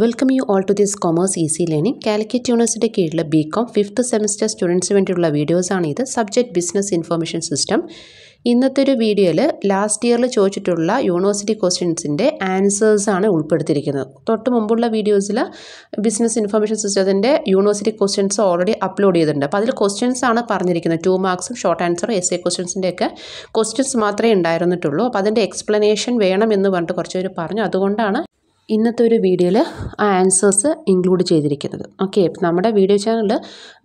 Welcome you all to this commerce easy learning Calicut university കീഴിലെ B com fifth semester സ്റ്റുഡൻസിന് വേണ്ടിയുള്ള വീഡിയോസാണ് ഇത് സബ്ജക്ട് ബിസിനസ് ഇൻഫർമേഷൻ സിസ്റ്റം ഇന്നത്തെ ഒരു വീഡിയോയിൽ ലാസ്റ്റ് ഇയറിൽ ചോദിച്ചിട്ടുള്ള യൂണിവേഴ്സിറ്റി ക്വസ്റ്റ്യൻസിൻ്റെ ആൻസേഴ്സാണ് ഉൾപ്പെടുത്തിയിരിക്കുന്നത് തൊട്ട് മുമ്പുള്ള വീഡിയോസിൽ ബിസിനസ് ഇൻഫർമേഷൻ സിസ്റ്റത്തിൻ്റെ യൂണിവേഴ്സിറ്റി ക്വസ്റ്റ്യൻസ് ഓൾറെഡി അപ്ലോഡ് ചെയ്തിട്ടുണ്ട് അപ്പോൾ അതിൽ ക്വസ്റ്റ്യൻസ് ആണ് പറഞ്ഞിരിക്കുന്നത് ടു മാർക്സും ഷോർട്ട് ആൻസർ എസ് എ ക്വസ്റ്റ്യൻസിൻ്റെയൊക്കെ ക്വസ്റ്റ്യൻസ് മാത്രമേ ഉണ്ടായിരുന്നിട്ടുള്ളൂ അപ്പോൾ അതിൻ്റെ എക്സ്പ്ലനേഷൻ വേണം എന്ന് പറഞ്ഞിട്ട് കുറച്ച് പേര് പറഞ്ഞു അതുകൊണ്ടാണ് ഇന്നത്തെ ഒരു വീഡിയോയിൽ ആ ആൻസേഴ്സ് ഇൻക്ലൂഡ് ചെയ്തിരിക്കുന്നത് ഓക്കെ നമ്മുടെ വീഡിയോ ചാനൽ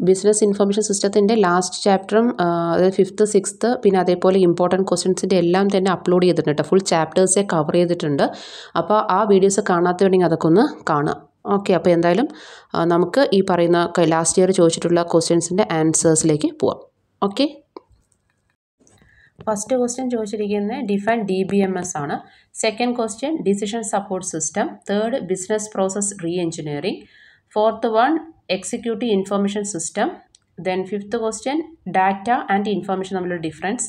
ബിസിനസ് ഇൻഫർമേഷൻ സിസ്റ്റത്തിൻ്റെ ലാസ്റ്റ് ചാപ്റ്ററും അതായത് ഫിഫ്ത്ത് സിക്സ്ത്ത് പിന്നെ അതേപോലെ ഇമ്പോർട്ടൻറ്റ് ക്വസ്റ്റ്യൻസിൻ്റെ എല്ലാം തന്നെ അപ്ലോഡ് ചെയ്തിട്ടുണ്ട് ഫുൾ ചാപ്റ്റേഴ്സേ കവർ ചെയ്തിട്ടുണ്ട് അപ്പോൾ ആ വീഡിയോസ് കാണാത്തവരുണ്ടെങ്കിൽ അതൊക്കെ ഒന്ന് കാണുക ഓക്കെ അപ്പോൾ എന്തായാലും നമുക്ക് ഈ പറയുന്ന ലാസ്റ്റ് ഇയർ ചോദിച്ചിട്ടുള്ള ക്വസ്റ്റ്യൻസിൻ്റെ ആൻസേഴ്സിലേക്ക് പോവാം ഓക്കെ ഫസ്റ്റ് ക്വസ്റ്റ്യൻ ചോദിച്ചിരിക്കുന്നത് define D B M S ആണ് second question decision support system third business process re engineering fourth one executive information system then fifth question data and information തമ്മിലുള്ള difference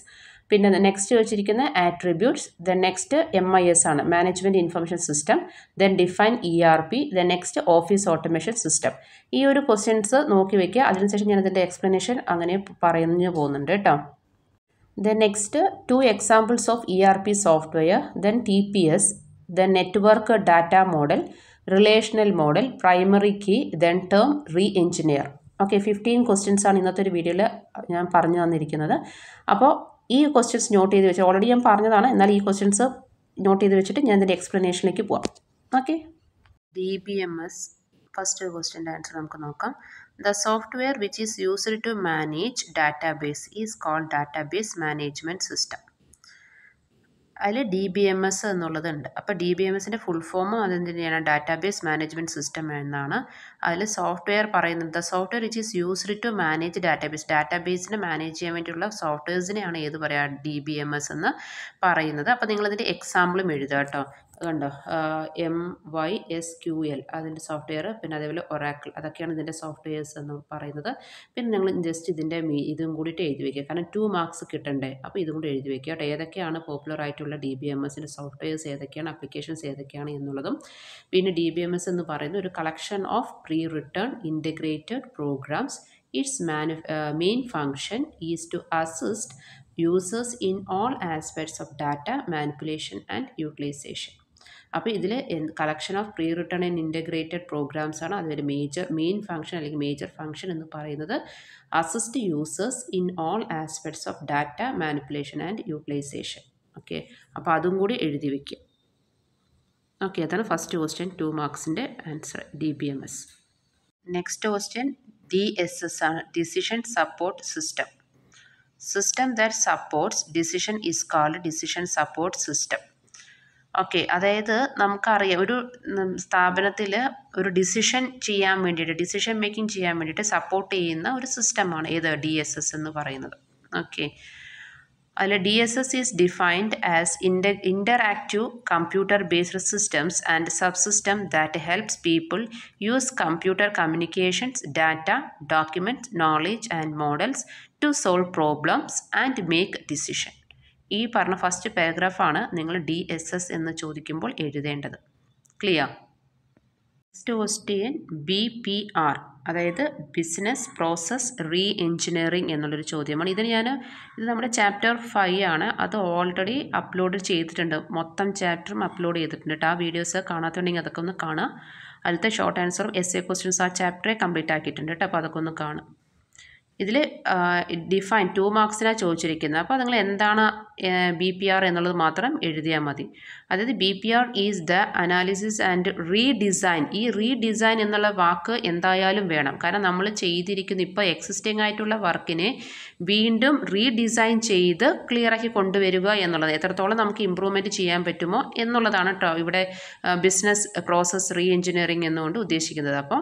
പിന്നെ next ചോദിച്ചിരിക്കുന്ന attributes then next M I S ആണ് management information system then define E R P then next office automation system ഈ ഒരു questions നോക്കി വയ്ക്കുക അതിനുശേഷം ഞാനതിൻ്റെ എക്സ്പ്ലനേഷൻ അങ്ങനെ പറഞ്ഞു പോകുന്നുണ്ട് കേട്ടോ then next two examples of ERP software, then TPS, then network data model relational model primary key then term re-engineer. Okay fifteen questions ആണ് ഇന്നത്തെ ഒരു വീഡിയോയിൽ ഞാൻ പറഞ്ഞു തന്നിരിക്കുന്നത് അപ്പോൾ ഈ ക്വസ്റ്റ്യൻസ് നോട്ട് ചെയ്ത് വെച്ച് ഓൾറെഡി ഞാൻ പറഞ്ഞതാണ് എന്നാൽ ഈ ക്വസ്റ്റ്യൻസ് നോട്ട് ചെയ്ത് വെച്ചിട്ട് ഞാൻ ഇതിൻ്റെ എക്സ്പ്ലനേഷനിലേക്ക് പോവാം okay D B M S first ക്വസ്റ്റ്യൻ്റെ ആൻസർ നമുക്ക് നോക്കാം The software which is used to manage database is called database management system. അതിൽ ഡി ബി എം എസ് എന്നുള്ളതുണ്ട് അപ്പോൾ ഡി ബി എം എസിൻ്റെ ഫുൾ ഫോമും അതെന്ത് തന്നെയാണ് ഡാറ്റാബേസ് മാനേജ്മെൻറ്റ് സിസ്റ്റം എന്നാണ് അതിൽ സോഫ്റ്റ്വെയർ പറയുന്നത് the software which is used to manage database ഡാറ്റാബേസിനെ മാനേജ് ചെയ്യാൻ വേണ്ടിയുള്ള സോഫ്റ്റ്വെയർസിനെയാണ് ഏത് പറയുക ഡി ബി എം എസ് എന്ന് പറയുന്നത് അപ്പോൾ നിങ്ങളതിൻ്റെ എക്സാമ്പിളും എഴുതുക കേട്ടോ കണ്ടോ M Y S Q L അതിൻ്റെ സോഫ്റ്റ്വെയർ പിന്നെ അതേപോലെ ഒറാക്കിൾ അതൊക്കെയാണ് ഇതിൻ്റെ സോഫ്റ്റ്വെയർസ് എന്ന് പറയുന്നത് പിന്നെ നിങ്ങൾ ജസ്റ്റ് ഇതിൻ്റെ ഇതും കൂടിയിട്ട് എഴുതി വയ്ക്കുക കാരണം ടു മാർക്സ് കിട്ടണ്ടേ അപ്പോൾ ഇതും കൂടി എഴുതി വയ്ക്കുക കേട്ടോ ഏതൊക്കെയാണ് പോപ്പുലർ ആയിട്ടുള്ള ഡി ബി എം എസിൻ്റെ സോഫ്റ്റ്വെയർസ് ഏതൊക്കെയാണ് അപ്ലിക്കേഷൻസ് ഏതൊക്കെയാണ് എന്നുള്ളതും പിന്നെ ഡി ബി എം എസ് എന്ന് പറയുന്നത് ഒരു collection of pre written integrated programs its മാനു main function is to assist users in all aspects of data manipulation and utilization അപ്പോൾ ഇതിൽ collection of pre written and integrated programs ആണ് അതിൻ്റെ major main function അല്ലെങ്കിൽ major function എന്ന് പറയുന്നത് assist users in all aspects of data manipulation and utilization okay അപ്പോൾ അതും കൂടി എഴുതി വയ്ക്കുക ഓക്കെ അതാണ് ഫസ്റ്റ് ക്വസ്റ്റ്യൻ ടു മാർക്സിൻ്റെ answer D B M S next question D S S ആണ് decision support system system that supports decision is called decision support system okay അതായത് നമുക്കറിയാം ഒരു സ്ഥാപനത്തിൽ ഒരു ഡിസിഷൻ ചെയ്യാൻ വേണ്ടിയിട്ട് ഡിസിഷൻ മേക്കിംഗ് ചെയ്യാൻ വേണ്ടിയിട്ട് സപ്പോർട്ട് ചെയ്യുന്ന ഒരു സിസ്റ്റമാണ് ഏത് ഡി എസ് എസ് എന്ന് പറയുന്നത് ഓക്കെ അതിൽ D S S is defined as ഇൻഡ interactive computer based systems and sub system that helps people use computer communications data document knowledge and models to solve problems and make decision ഈ പറഞ്ഞ first പാരഗ്രാഫാണ് നിങ്ങൾ D S S എന്ന് ചോദിക്കുമ്പോൾ എഴുതേണ്ടത് clear next question B P R അതായത് business process re engineering എന്നുള്ളൊരു ചോദ്യമാണ് ഇതിന് ഞാൻ ഇത് നമ്മുടെ ചാപ്റ്റർ ഫൈവ് ആണ് അത് ഓൾറെഡി അപ്ലോഡ് ചെയ്തിട്ടുണ്ട് മൊത്തം ചാപ്റ്ററും അപ്ലോഡ് ചെയ്തിട്ടുണ്ട് ആ വീഡിയോസ് കാണാത്തുണ്ടെങ്കിൽ അതൊക്കെ ഒന്ന് കാണുക അതിലത്തെ ഷോർട്ട് ആൻസറും എസ് എ ക്വസ്റ്റ്യൻസ് ആ ചാപ്റ്ററെ കംപ്ലീറ്റ് ആക്കിയിട്ടുണ്ട് കേട്ടോ അപ്പോൾ അതൊക്കെ ഒന്ന് കാണും ഇതിൽ ഡിഫൈൻ ടു മാർക്സിനാണ് ചോദിച്ചിരിക്കുന്നത് അപ്പോൾ നിങ്ങൾ എന്താണ് ബി പി ആർ എന്നുള്ളത് മാത്രം എഴുതിയാൽ മതി അതായത് B P R is the analysis and redesign ഈ റീഡിസൈൻ എന്നുള്ള വാക്ക് എന്തായാലും വേണം കാരണം നമ്മൾ ചെയ്തിരിക്കുന്ന ഇപ്പോൾ എക്സിസ്റ്റിംഗ് ആയിട്ടുള്ള വർക്കിനെ വീണ്ടും റീഡിസൈൻ ചെയ്ത് ക്ലിയറാക്കി കൊണ്ടുവരിക എന്നുള്ളത് എത്രത്തോളം നമുക്ക് ഇമ്പ്രൂവ്മെൻറ്റ് ചെയ്യാൻ പറ്റുമോ എന്നുള്ളതാണ് കേട്ടോ ഇവിടെ ബിസിനസ് പ്രോസസ് റീ എഞ്ചിനീയറിംഗ് എന്നുകൊണ്ട് ഉദ്ദേശിക്കുന്നത് അപ്പോൾ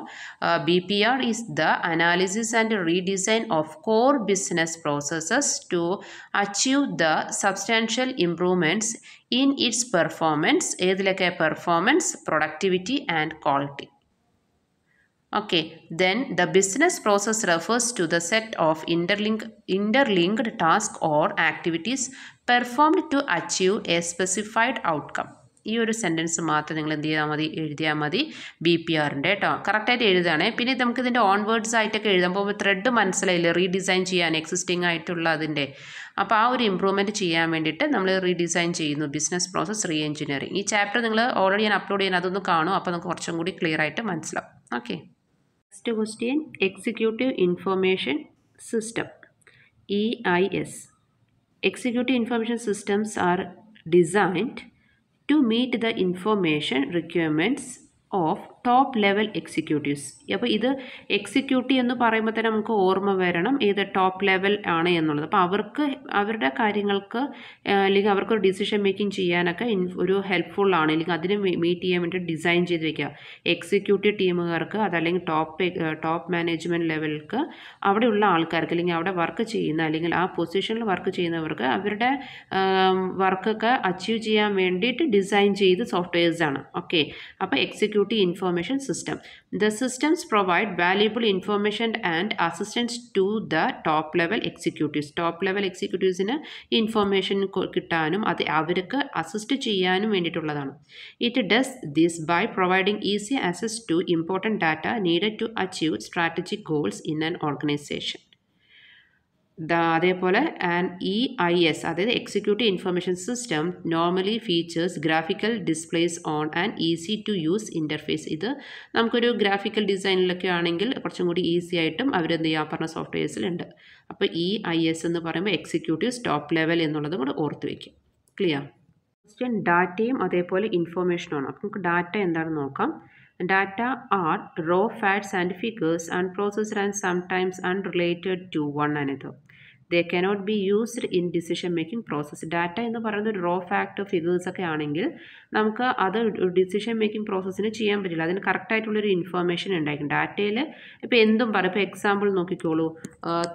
B P R is the analysis and redesign of core business processes to achieve the substantial improvements in its performance, ഏതിലൊക്കെ performance, productivity and quality. Okay, then the business process refers to the set of interlinked, interlinked tasks or activities performed to achieve a specified outcome. ഈ ഒരു sentence മാത്രം നിങ്ങൾ എന്ത് ചെയ്താൽ മതി എഴുതിയാൽ മതി ബി പി ആറിൻ്റെ കേട്ടോ കറക്റ്റായിട്ട് എഴുതുകയാണേ പിന്നെ നമുക്ക് ഇതിൻ്റെ ഓൺവേർഡ്സ് ആയിട്ടൊക്കെ എഴുതുമ്പോൾ ത്രെഡ് മനസ്സിലായില്ലേ റീഡിസൈൻ ചെയ്യാൻ എക്സിസ്റ്റിംഗ് ആയിട്ടുള്ള അതിൻ്റെ അപ്പോൾ ആ ഒരു ഇമ്പ്രൂവ്മെൻറ്റ് ചെയ്യാൻ വേണ്ടിയിട്ട് നമ്മൾ റീഡിസൈൻ ചെയ്യുന്നു ബിസിനസ് പ്രോസസ് റീ എഞ്ചിനീയറിംഗ് ഈ ചാപ്റ്റർ നിങ്ങൾ ഓൾറെഡി ഞാൻ അപ്ലോഡ് ചെയ്യാൻ അതൊന്ന് കാണും അപ്പോൾ നമുക്ക് കുറച്ചും കൂടി ക്ലിയർ ആയിട്ട് മനസ്സിലാവും okay next question executive information system E I S executive information systems are designed to meet the information requirements of top level executives അപ്പോൾ ഇത് എക്സിക്യൂട്ടീവ് എന്ന് പറയുമ്പോൾ തന്നെ നമുക്ക് ഓർമ്മ വരണം ഏത് ടോപ്പ് ലെവൽ ആണ് എന്നുള്ളത് അപ്പോൾ അവർക്ക് അവരുടെ കാര്യങ്ങൾക്ക് അല്ലെങ്കിൽ അവർക്ക് ഒരു ഡിസിഷൻ മേക്കിംഗ് ചെയ്യാനൊക്കെ ഒരു ഹെൽപ്ഫുൾ ആണ് അല്ലെങ്കിൽ അതിന് മീറ്റ് ചെയ്യാൻ വേണ്ടി ഡിസൈൻ ചെയ്ത് വെക്കുക എക്സിക്യൂട്ടീവ് ടീമുകാർക്ക് അതല്ലെങ്കിൽ ടോപ്പ് ടോപ്പ് മാനേജ്മെൻറ്റ് ലെവലിൽക്ക് അവിടെയുള്ള ആൾക്കാർക്ക് അല്ലെങ്കിൽ അവിടെ വർക്ക് ചെയ്യുന്ന അല്ലെങ്കിൽ ആ പൊസിഷനിൽ വർക്ക് ചെയ്യുന്നവർക്ക് അവരുടെ വർക്കൊക്കെ അച്ചീവ് ചെയ്യാൻ വേണ്ടിയിട്ട് ഡിസൈൻ ചെയ്ത് ആണ് ഓക്കെ അപ്പോൾ executive info information system. The systems provide valuable information and assistance to the top level executives. Top level executives in information കിട്ടാനും അത് അവർക്ക് assist ചെയ്യാനും വേണ്ടിയിട്ടുള്ളതാണ്. It does this by providing easy access to important data needed to achieve strategic goals in an organization. The അതേപോലെ and E I S അതായത് executive information system normally features graphical displays on and easy to use interface ഇത് നമുക്കൊരു graphical ഡിസൈനിലൊക്കെ ആണെങ്കിൽ കുറച്ചും കൂടി easy ആയിട്ടും അവരെന്ത് ചെയ്യാൻ പറഞ്ഞ സോഫ്റ്റ്വെയർസിലുണ്ട് അപ്പോൾ ഇ e ഐ എസ് എന്ന് പറയുമ്പോൾ എക്സിക്യൂട്ടീവ് സ്റ്റോപ്പ് ലെവൽ എന്നുള്ളതും കൂടെ ഓർത്ത് വയ്ക്കും ക്ലിയർ ക്വസ്റ്റ്യൻ ഡാറ്റയും അതേപോലെ ആണ് അപ്പോൾ നമുക്ക് ഡാറ്റ എന്താണെന്ന് നോക്കാം Data are raw facts and figures unprocessed and sometimes unrelated to one another. They cannot be used in decision making process data എന്ന് പറയുന്നത് ഒരു റോ ഫാക്ട് ഫിഗേഴ്സൊക്കെ ആണെങ്കിൽ നമുക്ക് അത് ഡിസിഷൻ മേക്കിംഗ് പ്രോസസ്സിന് ചെയ്യാൻ പറ്റില്ല അതിന് കറക്റ്റായിട്ടുള്ളൊരു ഇൻഫർമേഷൻ ഉണ്ടായിരിക്കും ഡാറ്റയിൽ ഇപ്പോൾ എന്തും പറയും ഇപ്പോൾ എക്സാമ്പിൾ നോക്കിക്കോളൂ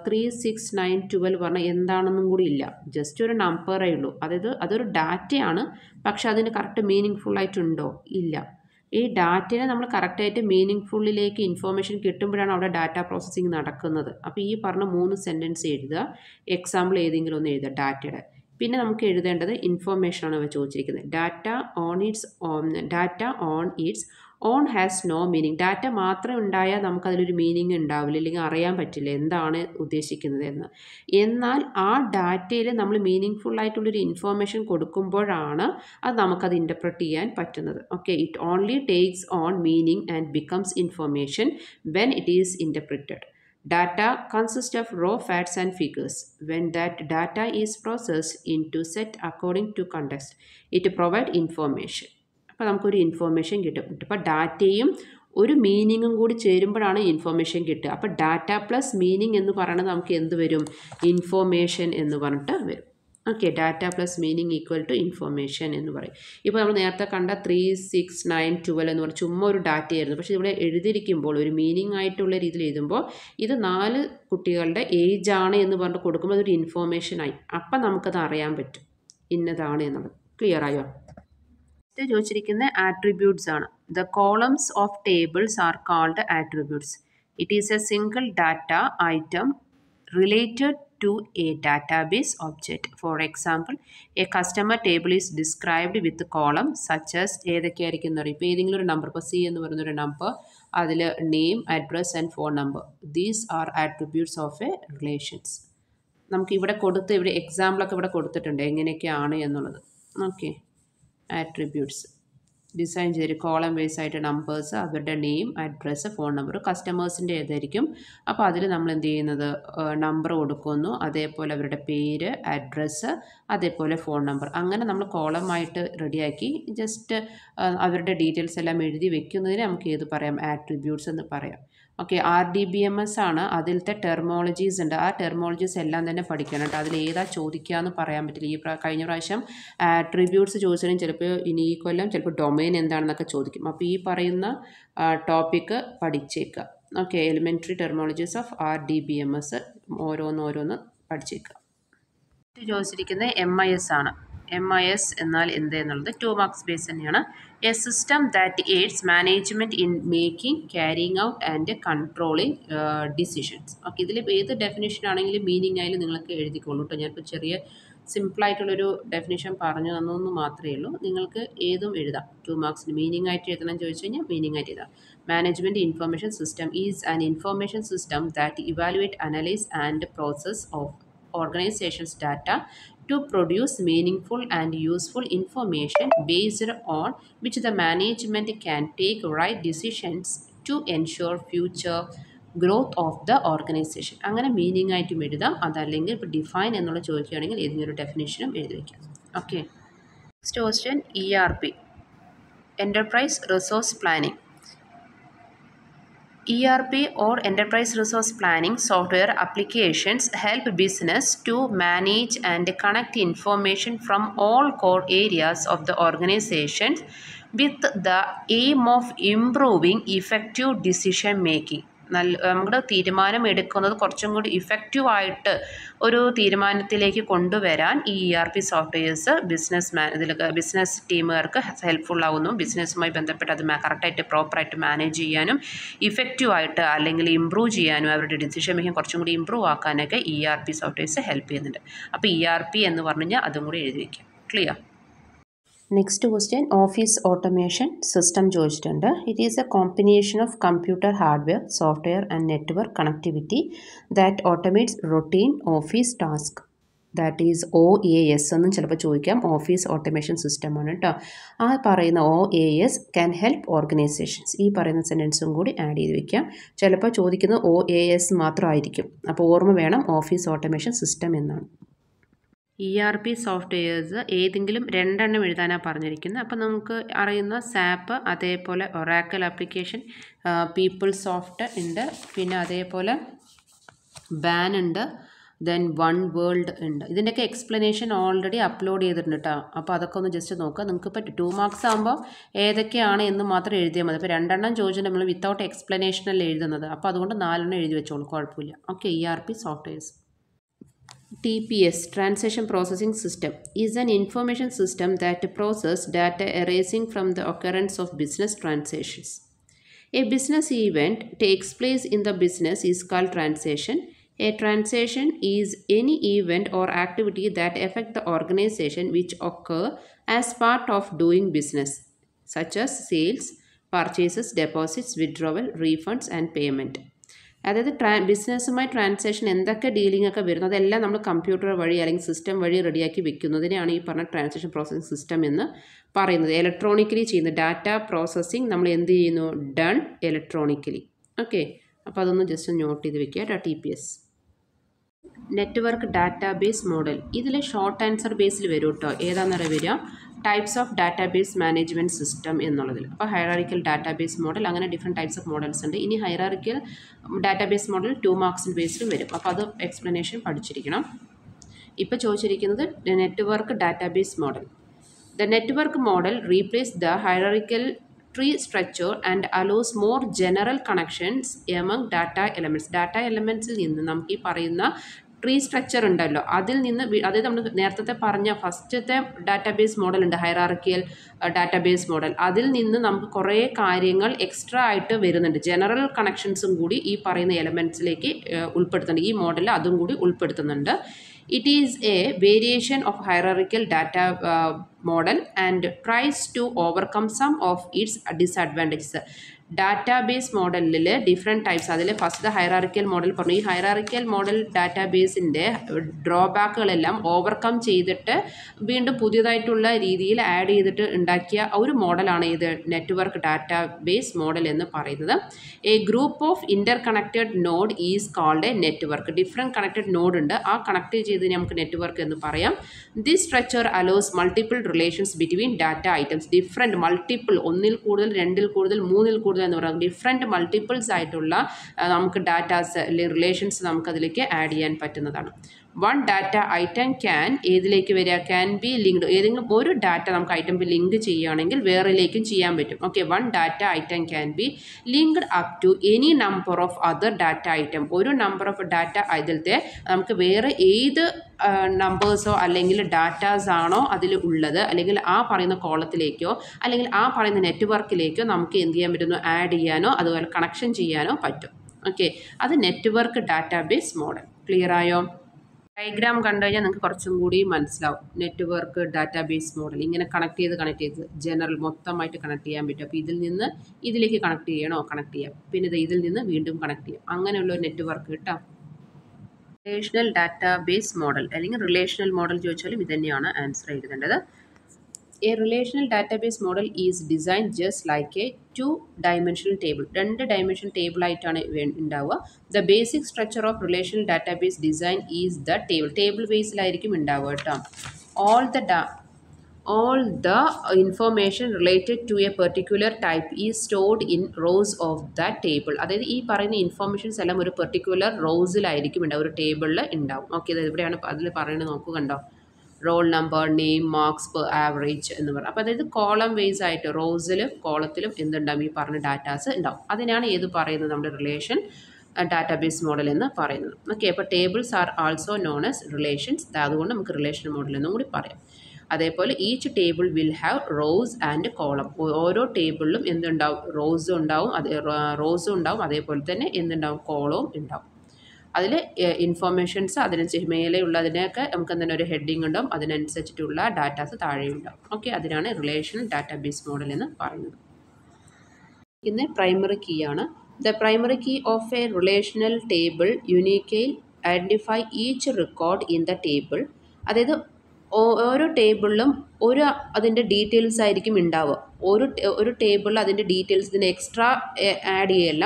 ത്രീ സിക്സ് നയൻ ട്വൽവ് പറഞ്ഞാൽ എന്താണെന്നും കൂടി ഇല്ല ജസ്റ്റ് ഒരു നമ്പറേ ഉള്ളൂ അതായത് അതൊരു ഡാറ്റയാണ് പക്ഷെ അതിന് കറക്റ്റ് മീനിങ് ഫുള്ളായിട്ടുണ്ടോ ഇല്ല ഈ ഡാറ്റയെ നമ്മൾ കറക്റ്റായിട്ട് മീനിങ് ഫുള്ളിലേക്ക് ഇൻഫോർമേഷൻ കിട്ടുമ്പോഴാണ് അവിടെ ഡാറ്റ പ്രോസസ്സിങ് നടക്കുന്നത് അപ്പോൾ ഈ പറഞ്ഞ മൂന്ന് സെൻറ്റൻസ് എഴുതുക എക്സാമ്പിൾ ഏതെങ്കിലും ഒന്ന് എഴുതുക ഡാറ്റയുടെ പിന്നെ നമുക്ക് എഴുതേണ്ടത് ഇൻഫോർമേഷനാണ് അവർ ചോദിച്ചിരിക്കുന്നത് data on its data on its own has no meaning data മാത്രം ഉണ്ടായാൽ നമുക്കതിലൊരു മീനിങ് ഉണ്ടാവില്ല അല്ലെങ്കിൽ അറിയാൻ പറ്റില്ല എന്താണ് ഉദ്ദേശിക്കുന്നത് എന്ന് എന്നാൽ ആ ഡാറ്റയിൽ നമ്മൾ മീനിങ് ഫുൾ ആയിട്ടുള്ളൊരു ഇൻഫോർമേഷൻ കൊടുക്കുമ്പോഴാണ് അത് നമുക്കത് ഇൻ്റർപ്രറ്റ് ചെയ്യാൻ പറ്റുന്നത് okay it only takes on meaning and becomes information when it is interpreted consist of raw raw and figures when that data is processed into set according to context it provide information അപ്പോൾ നമുക്കൊരു information കിട്ടും അപ്പോൾ ഡാറ്റയും ഒരു മീനിങ്ങും കൂടി ചേരുമ്പോഴാണ് information കിട്ടുക അപ്പോൾ data plus meaning എന്ന് പറയുന്നത് നമുക്ക് എന്ത് വരും ഇൻഫോർമേഷൻ എന്ന് പറഞ്ഞിട്ട് വരും okay data plus meaning equal to information എന്ന് പറയും ഇപ്പോൾ നമ്മൾ നേരത്തെ കണ്ട ത്രീ സിക്സ് നയൻ ട്വൽവ് എന്ന് പറഞ്ഞാൽ ചുമ്മാ ഒരു ഡാറ്റയായിരുന്നു പക്ഷേ ഇവിടെ എഴുതിയിരിക്കുമ്പോൾ ഒരു മീനിങ് ആയിട്ടുള്ള രീതിയിൽ എഴുതുമ്പോൾ ഇത് നാല് കുട്ടികളുടെ ഏജ് ആണ് എന്ന് പറഞ്ഞിട്ട് കൊടുക്കുമ്പോൾ അതൊരു ഇൻഫോർമേഷൻ ആയി അപ്പം നമുക്കത് അറിയാൻ പറ്റും ഇന്നതാണ് എന്നുള്ളത് ക്ലിയർ ആയോ ഫസ്റ്റ് ചോദിച്ചിരിക്കുന്ന ആട്രിബ്യൂട്ട്സ് ആണ് the columns of tables are called attributes it is a single data item related to a database object. For example a customer table is described with column such as ഏതൊക്കെയായിരിക്കും എന്ന് പറയും ഇപ്പോൾ ഏതെങ്കിലും ഒരു number ഇപ്പോൾ C എന്ന് പറയുന്ന ഒരു നമ്പർ അതിൽ name address and phone number these are attributes of a relations നമുക്ക് ഇവിടെ കൊടുത്ത് ഇവിടെ എക്സാമ്പിളൊക്കെ ഇവിടെ കൊടുത്തിട്ടുണ്ട് എങ്ങനെയൊക്കെയാണ് എന്നുള്ളത് ഓക്കെ ആട്രിബ്യൂട്ട്സ് ഡിസൈൻ ചെയ്തൊരു കോളം വേസ് ആയിട്ട് നമ്പേഴ്സ് അവരുടെ നെയിം അഡ്രസ്സ് ഫോൺ നമ്പർ കസ്റ്റമേഴ്സിൻ്റെ ഏതായിരിക്കും അപ്പോൾ അതിൽ നമ്മൾ എന്ത് ചെയ്യുന്നത് നമ്പർ കൊടുക്കുന്നു അതേപോലെ അവരുടെ പേര് അഡ്രസ്സ് അതേപോലെ ഫോൺ നമ്പർ അങ്ങനെ നമ്മൾ കോളമായിട്ട് റെഡിയാക്കി ജസ്റ്റ് അവരുടെ ഡീറ്റെയിൽസ് എല്ലാം എഴുതി വെക്കുന്നതിന് നമുക്ക് ഏത് പറയാം ആട്രിബ്യൂട്ട്സ് എന്ന് പറയാം okay R D B M S ആണ് അതിലത്തെ ടെർമോളജീസ് ഉണ്ട് ആ ടെർമോളജീസ് എല്ലാം തന്നെ പഠിക്കണം കേട്ടോ അതിൽ ഏതാ ചോദിക്കുക എന്ന് പറയാൻ പറ്റില്ല ഈ കഴിഞ്ഞ പ്രാവശ്യം ട്രിബ്യൂട്ട്സ് ചോദിച്ചാലും ചിലപ്പോൾ ഇനി ഈ കൊല്ലം ചിലപ്പോൾ ഡൊമൈൻ എന്താണെന്നൊക്കെ ചോദിക്കും അപ്പോൾ ഈ പറയുന്ന ടോപ്പിക്ക് പഠിച്ചേക്കുക okay elementary terminologies of R D B M S ഓരോന്നോരോന്ന് പഠിച്ചേക്കുക ചോദിച്ചിരിക്കുന്നത് എം ഐ എസ് ആണ് എം ഐ എസ് എന്നാൽ എന്ത് എന്നുള്ളത് ടു മാർക്സ് ബേസ് തന്നെയാണ് a system that aids management in making carrying out and controlling decisions okay ഇതിൽ ഏത് ഡെഫിനേഷൻ ആണെങ്കിലും മീനിങ് ആയാലും നിങ്ങൾക്ക് എഴുതിക്കോളൂ കേട്ടോ ഞാനിപ്പോൾ ചെറിയ സിമ്പിളായിട്ടുള്ളൊരു ഡെഫിനേഷൻ പറഞ്ഞു തന്നു എന്ന് മാത്രമേ ഉള്ളൂ നിങ്ങൾക്ക് ഏതും എഴുതാം ടു മാർക്സിന് മീനിങ് ആയിട്ട് എഴുതണം ചോദിച്ചു കഴിഞ്ഞാൽ മീനിങ് ആയിട്ട് എഴുതാം management information system is an information system that evaluate analyse and process of organisations data produce meaning full and useful information based on which the management can take right decisions to ensure future growth of the organisation അങ്ങനെ meaning ആയിട്ടും എഴുതാം അതല്ലെങ്കിൽ ഇപ്പോൾ define എന്നുള്ള ചോദിക്കുകയാണെങ്കിൽ ഒരു ഡെഫിനേഷനും എഴുതി വയ്ക്കാം okay next question E R P enterprise resource planning ERP or enterprise resource planning software applications help business to manage and connect information from all core areas of the organization with the aim of improving effective decision making. നല്ല നമ്മുടെ തീരുമാനം എടുക്കുന്നത് കുറച്ചും കൂടി ഇഫക്റ്റീവായിട്ട് ഒരു തീരുമാനത്തിലേക്ക് കൊണ്ടുവരാൻ ഈ E R P softwares business മാ ഇതിൽ ബിസിനസ് ടീമുകാർക്ക് ഹെൽപ്ഫുള്ളാവുന്നു ബിസിനസ്സുമായി ബന്ധപ്പെട്ട് അത് കറക്റ്റായിട്ട് പ്രോപ്പറായിട്ട് മാനേജ് ചെയ്യാനും ഇഫക്റ്റീവായിട്ട് അല്ലെങ്കിൽ ഇമ്പ്രൂവ് ചെയ്യാനും അവരുടെ ഡിസിഷൻ മേക്കിംഗ് കുറച്ചും കൂടി ഇമ്പ്രൂവ് ആക്കാനൊക്കെ E R P softwares help ചെയ്യുന്നുണ്ട് അപ്പോൾ ഇ ആർ പി എന്ന് പറഞ്ഞു കഴിഞ്ഞാൽ അതും കൂടി എഴുതി വയ്ക്കാം clear next question office automation system ചോദിച്ചിട്ടുണ്ട് it is a combination of computer hardware software and network connectivity that automates routine office task that is O A S എന്നും ചിലപ്പോൾ ചോദിക്കാം ഓഫീസ് ഓട്ടോമേഷൻ സിസ്റ്റമാണ് കേട്ടോ ആ പറയുന്ന O A S can help organisations ഈ പറയുന്ന സെൻറ്റൻസും കൂടി ആഡ് ചെയ്ത് വെക്കാം ചിലപ്പോൾ ചോദിക്കുന്നത് ഒ എ എസ് മാത്രമായിരിക്കും അപ്പോൾ ഓർമ്മ വേണം ഓഫീസ് ഓട്ടോമേഷൻ സിസ്റ്റം എന്നാണ് ഇ ആർ പി സോഫ്റ്റ്വെയർസ് ഏതെങ്കിലും രണ്ടെണ്ണം എഴുതാനാണ് പറഞ്ഞിരിക്കുന്നത് അപ്പോൾ നമുക്ക് അറിയുന്ന സാപ്പ് അതേപോലെ ഒറാക്കൽ ആപ്ലിക്കേഷൻ പീപ്പിൾ സോഫ്റ്റ് ഉണ്ട് പിന്നെ അതേപോലെ ബാൻ ഉണ്ട് ദെൻ വൺ വേൾഡ് ഉണ്ട് ഇതിൻ്റെയൊക്കെ എക്സ്പ്ലനേഷൻ ഓൾറെഡി അപ്ലോഡ് ചെയ്തിട്ടുണ്ട് കേട്ടോ അപ്പോൾ അതൊക്കെ ഒന്ന് ജസ്റ്റ് നോക്കുക നിങ്ങൾക്ക് ഇപ്പോൾ ടു മാർക്സ് ആകുമ്പോൾ ഏതൊക്കെയാണ് എന്ന് മാത്രം എഴുതിയാൽ മതി ഇപ്പോൾ രണ്ടെണ്ണം ചോദിച്ചാൽ നമ്മൾ വിത്തൗട്ട് എക്സ്പ്ലനേഷനല്ലേ എഴുതുന്നത് അപ്പോൾ അതുകൊണ്ട് നാലെണ്ണം എഴുതി വെച്ചോളൂ കുഴപ്പമില്ല okay E R P softwares TPS Transaction Processing System is an information system that processes data arising from the occurrence of business transactions. A business event takes place in the business is called transaction. A transaction is any event or activity that affect the organization which occur as part of doing business such as sales, purchases, deposits, withdrawal, refunds and payment. അതായത് ട്രാ ബിസിനസ്സുമായി transaction എന്തൊക്കെ dealing ഒക്കെ വരുന്നു അതെല്ലാം നമ്മൾ computer വഴി അല്ലെങ്കിൽ system വഴി റെഡിയാക്കി വെക്കുന്നതിനെയാണ് ഈ പറഞ്ഞ ട്രാൻസാക്ഷൻ പ്രോസസ്സിംഗ് സിസ്റ്റം എന്ന് പറയുന്നത് ഇലക്ട്രോണിക്കലി ചെയ്യുന്ന ഡാറ്റ പ്രോസസ്സിംഗ് നമ്മൾ എന്ത് ചെയ്യുന്നു ഡൺ ഇലക്ട്രോണിക്കലി ഓക്കെ അപ്പോൾ അതൊന്ന് ജസ്റ്റ് നോട്ട് ചെയ്ത് വെക്കുക dot P S network database model ഇതിൽ ഷോർട്ട് ആൻസർ ബേസിൽ വരും കേട്ടോ ഏതാണെന്നറിയാം വരിക types of database management system എന്നുള്ളതിൽ അപ്പോൾ ഹൈറാറിക്കൽ ഡാറ്റാബേസ് മോഡൽ അങ്ങനെ ഡിഫറെൻറ്റ് ടൈപ്സ് ഓഫ് മോഡൽസ് ഉണ്ട് ഇനി ഹൈറാറിക്കൽ ഡാറ്റാബേസ് മോഡൽ ടു മാർക്സിൻ്റെ ബേസിലും വരും അപ്പോൾ അത് എക്സ്പ്ലനേഷൻ പഠിച്ചിരിക്കണം ഇപ്പോൾ ചോദിച്ചിരിക്കുന്നത് network database model the network model replace the hierarchical tree structure and allows more general connections among data elements data എലമെൻറ്റ്സിൽ നിന്ന് നമുക്ക് ഈ പറയുന്ന ട്രീ സ്ട്രക്ചർ ഉണ്ടല്ലോ അതിൽ നിന്ന് അതായത് നമ്മൾ നേരത്തെ പറഞ്ഞ ഫസ്റ്റത്തെ ഡാറ്റാബേസ് മോഡൽ ഉണ്ട് ഹൈറാർക്കിയൽ ഡാറ്റാബേസ് മോഡൽ അതിൽ നിന്ന് നമുക്ക് കുറേ കാര്യങ്ങൾ എക്സ്ട്രാ ആയിട്ട് വരുന്നുണ്ട് ജനറൽ കണക്ഷൻസും കൂടി ഈ പറയുന്ന എലമെൻറ്റ്സിലേക്ക് ഉൾപ്പെടുത്തുന്നുണ്ട് ഈ മോഡൽ അതും കൂടി ഉൾപ്പെടുത്തുന്നുണ്ട് it is a variation of hierarchical data model and tries to overcome some of its disadvantages database മോഡലിൽ ഡിഫറെൻ്റ് ടൈപ്സ് അതിൽ ഫസ്റ്റ് ഹൈറാറിക്കൽ മോഡൽ പറഞ്ഞു ഈ ഹൈറാറിക്കൽ മോഡൽ ഡാറ്റാബേസിൻ്റെ ഡ്രോബാക്കുകളെല്ലാം ഓവർകം ചെയ്തിട്ട് വീണ്ടും പുതിയതായിട്ടുള്ള രീതിയിൽ ആഡ് ചെയ്തിട്ട് ഉണ്ടാക്കിയ ഒരു മോഡലാണ് ഇത് നെറ്റ്വർക്ക് ഡാറ്റാബേസ് മോഡൽ എന്ന് പറയുന്നത് a group of interconnected node is called a network different connected node ഉണ്ട് ആ കണക്ട് ചെയ്തതിനെ നമുക്ക് നെറ്റ്വർക്ക് എന്ന് പറയാം this structure allows multiple relations between data items different multiple ഒന്നിൽ കൂടുതൽ രണ്ടിൽ കൂടുതൽ മൂന്നിൽ കൂടുതൽ എന്ന് പറയുന്നത് ഡിഫറെൻറ്റ് മൾട്ടിപ്പിൾസ് ആയിട്ടുള്ള നമുക്ക് ഡാറ്റാസ് അല്ലെങ്കിൽ റിലേഷൻസ് നമുക്കതിലേക്ക് ആഡ് ചെയ്യാൻ പറ്റുന്നതാണ് വൺ ഡാറ്റ ഐറ്റം ക്യാൻ ഏതിലേക്ക് വരിക ക്യാൻ ബി ലിങ്ക്ഡ് ഏതെങ്കിലും ഒരു ഡാറ്റ നമുക്ക് ഐറ്റം ബി ലിങ്ക് ചെയ്യുകയാണെങ്കിൽ വേറെയിലേക്കും ചെയ്യാൻ പറ്റും ഓക്കെ one data item can be linked up to any number of other data item ഒരു നമ്പർ ഓഫ് ഡാറ്റ ഇതിലത്തെ നമുക്ക് വേറെ ഏത് നമ്പേഴ്സോ അല്ലെങ്കിൽ ഡാറ്റാസ് ആണോ അതിൽ ഉള്ളത് അല്ലെങ്കിൽ ആ പറയുന്ന കോളത്തിലേക്കോ അല്ലെങ്കിൽ ആ പറയുന്ന നെറ്റ്വർക്കിലേക്കോ നമുക്ക് എന്ത് ചെയ്യാൻ പറ്റുന്നു ആഡ് ചെയ്യാനോ അതുപോലെ കണക്ഷൻ ചെയ്യാനോ പറ്റും ഓക്കെ അത് നെറ്റ്വർക്ക് ഡാറ്റാബേസ് മോഡൽ ക്ലിയർ ആയോ ഡയഗ്രാം കണ്ടു കഴിഞ്ഞാൽ നിങ്ങൾക്ക് കുറച്ചും കൂടി മനസ്സിലാവും നെറ്റ്വർക്ക് ഡാറ്റാബേസ് മോഡൽ ഇങ്ങനെ കണക്ട് ചെയ്ത് കണക്ട് ചെയ്ത് ജനറൽ മൊത്തമായിട്ട് കണക്ട് ചെയ്യാൻ പറ്റും അപ്പോൾ ഇതിൽ നിന്ന് ഇതിലേക്ക് കണക്ട് ചെയ്യണോ കണക്ട് ചെയ്യാം പിന്നെ ഇതിൽ നിന്ന് വീണ്ടും കണക്ട് ചെയ്യാം അങ്ങനെയുള്ള ഒരു നെറ്റ്വർക്ക് കിട്ടാം റിലേഷണൽ ഡാറ്റാബേസ് മോഡൽ അല്ലെങ്കിൽ റിലേഷണൽ മോഡൽ ചോദിച്ചാലും ഇത് തന്നെയാണ് ആൻസർ എഴുതേണ്ടത് a relational database model is design just like a two dimensional table രണ്ട് ഡയമെൻഷൻ ടേബിൾ ആയിട്ടാണ് ഉണ്ടാവുക the basic structure of relational database design is the table table ബേസിലായിരിക്കും ഉണ്ടാവുക കേട്ടോ all the all the information related to a particular type is stored in rows of the table അതായത് ഈ പറയുന്ന informations എല്ലാം ഒരു പെർട്ടിക്കുലർ റോസിലായിരിക്കും ഉണ്ടാവും ഒരു ടേബിളിൽ ഉണ്ടാവും ഓക്കെ ഇവിടെയാണ് അതിൽ പറയുന്നത് നോക്കുക കണ്ടോ roll number name marks per average എന്ന് പറയും അപ്പോൾ അതായത് കോളം വെയ്സ് ആയിട്ട് റോസിലും കോളത്തിലും എന്തുണ്ടാവും ഈ പറഞ്ഞ ഡാറ്റാസ് ഉണ്ടാവും അതിനാണ് ഏത് പറയുന്നത് നമ്മുടെ റിലേഷൻ ഡാറ്റാബേസ് മോഡൽ എന്ന് പറയുന്നത് ഓക്കെ അപ്പോൾ tables are also known as relations അതുകൊണ്ട് നമുക്ക് റിലേഷൻ മോഡൽ എന്നും കൂടി പറയാം അതേപോലെ each table will have rows and column ഓരോ ടേബിളിലും എന്തുണ്ടാവും റോസും ഉണ്ടാവും അത് റോസും ഉണ്ടാവും അതേപോലെ തന്നെ എന്തുണ്ടാവും കോളവും ഉണ്ടാവും അതിൽ ഇൻഫോർമേഷൻസ് അതിന് ഉള്ള അതിനൊക്കെ നമുക്ക് എന്താണ് ഒരു ഹെഡിങ് ഉണ്ടാവും അതിനനുസരിച്ചിട്ടുള്ള ഡാറ്റാസ് താഴെയുണ്ടാവും ഓക്കെ അതിനാണ് റിലേഷൻ ഡാറ്റാബേസ് മോഡൽ എന്ന് പറയുന്നത് ഇന്ന് പ്രൈമറി കീ ആണ് the primary key of a relational table uniquely identify each record in the table അതായത് ഓരോ ടേബിളിലും ഒരു അതിൻ്റെ ഡീറ്റെയിൽസ് ആയിരിക്കും ഉണ്ടാവുക ഒരു ഒരു ടേബിളിൽ അതിൻ്റെ ഡീറ്റെയിൽസ് ഇതിന് എക്സ്ട്രാ ആഡ് ചെയ്യല്ല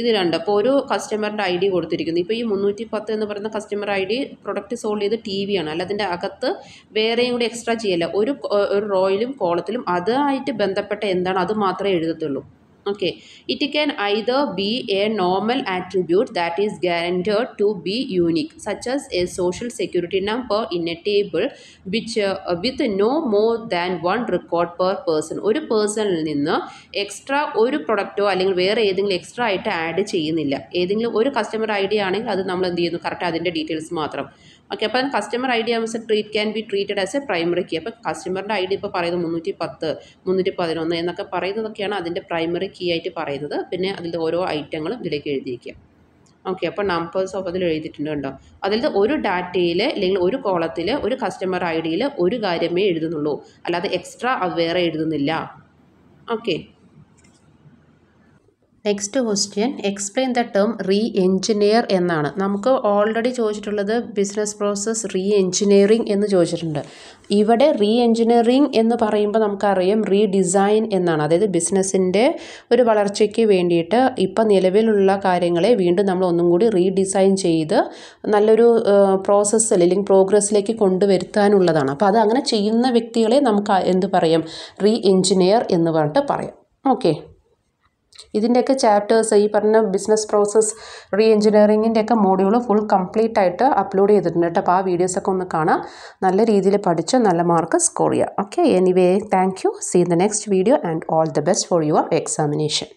ഇത് രണ്ട് അപ്പോൾ ഒരു കസ്റ്റമറിൻ്റെ ഐ ഡി കൊടുത്തിരിക്കുന്നു ഇപ്പോൾ ഈ മുന്നൂറ്റി പത്ത് എന്ന് പറയുന്ന customer I D product sold ചെയ്ത് ടി വി ആണ് അല്ല അതിൻ്റെ അകത്ത് വേറെയും കൂടി എക്സ്ട്രാ ചെയ്യല്ല ഒരു ഒരു റോയിലും കോളത്തിലും അതായിട്ട് ബന്ധപ്പെട്ട എന്താണ് അത് മാത്രമേ എഴുതത്തുള്ളൂ Okay, it can either be a normal attribute that is guaranteed to be unique, such as a social security number in a table which uh, with no more than one record per person. ഒരു പേഴ്സണിൽ നിന്ന് extra ഒരു പ്രൊഡക്റ്റോ അല്ലെങ്കിൽ വേറെ ഏതെങ്കിലും extra ആയിട്ട് add ചെയ്യുന്നില്ല ഏതെങ്കിലും ഒരു കസ്റ്റമർ ഐ ഡി ആണെങ്കിൽ അത് നമ്മൾ എന്ത് ചെയ്യുന്നു കറക്റ്റ് അതിൻ്റെ ഡീറ്റെയിൽസ് മാത്രം ഓക്കെ അപ്പം കസ്റ്റമർ ഐ ഡി ആവുമ്പോൾ treat can be treated as a primary key അപ്പോൾ കസ്റ്റമറിൻ്റെ ഐ ഡി ഇപ്പോൾ പറയുന്നത് മുന്നൂറ്റി പത്ത് മുന്നൂറ്റി പതിനൊന്ന് എന്നൊക്കെ പറയുന്നതൊക്കെയാണ് അതിൻ്റെ പ്രൈമറി കീ ആയിട്ട് പറയുന്നത് പിന്നെ അതിൽ ഓരോ ഐറ്റങ്ങളും ഇതിലേക്ക് എഴുതിയിരിക്കുക ഓക്കെ അപ്പോൾ നമ്പേഴ്സ് ഓഫ് അതിൽ എഴുതിയിട്ടുണ്ട് കണ്ടോ അതിൽ ഒരു ഡാറ്റയിൽ അല്ലെങ്കിൽ ഒരു കോളത്തിൽ ഒരു കസ്റ്റമർ ഐ ഡിയിൽ ഒരു കാര്യമേ എഴുതുന്നുള്ളൂ അല്ലാതെ എക്സ്ട്രാ അത് വേറെ എഴുതുന്നില്ല okay next question explain the term re engineer എന്നാണ് നമുക്ക് ഓൾറെഡി ചോദിച്ചിട്ടുള്ളത് ബിസിനസ് പ്രോസസ് റീ എഞ്ചിനീയറിംഗ് എന്ന് ചോദിച്ചിട്ടുണ്ട് ഇവിടെ റീ എഞ്ചിനീയറിംഗ് എന്ന് പറയുമ്പോൾ നമുക്കറിയാം റീ ഡിസൈൻ എന്നാണ് അതായത് ബിസിനസ്സിൻ്റെ ഒരു വളർച്ചയ്ക്ക് വേണ്ടിയിട്ട് ഇപ്പം നിലവിലുള്ള കാര്യങ്ങളെ വീണ്ടും നമ്മൾ ഒന്നും കൂടി റീഡിസൈൻ ചെയ്ത് നല്ലൊരു പ്രോസസ്സിൽ അല്ലെങ്കിൽ പ്രോഗ്രസ്സിലേക്ക് കൊണ്ടുവരുത്താനുള്ളതാണ് അപ്പോൾ അത് അങ്ങനെ ചെയ്യുന്ന വ്യക്തികളെ നമുക്ക് എന്ത് പറയാം റീ എഞ്ചിനീയർ എന്ന് പറഞ്ഞിട്ട് പറയാം ഓക്കെ ഇതിൻ്റെയൊക്കെ ചാപ്റ്റേഴ്സ് ഈ പറഞ്ഞ ബിസിനസ് പ്രോസസ്സ് റീ എഞ്ചിനീയറിങ്ങിൻ്റെയൊക്കെ മോഡ്യൂൾ ഫുൾ കംപ്ലീറ്റ് ആയിട്ട് അപ്ലോഡ് ചെയ്തിട്ടുണ്ട് കേട്ടോ അപ്പോൾ ആ വീഡിയോസൊക്കെ ഒന്ന് കാണാം നല്ല രീതിയിൽ പഠിച്ച് നല്ല മാർക്ക് സ്കോർ ചെയ്യുക okay anyway thank you see the next video and all the best for your examination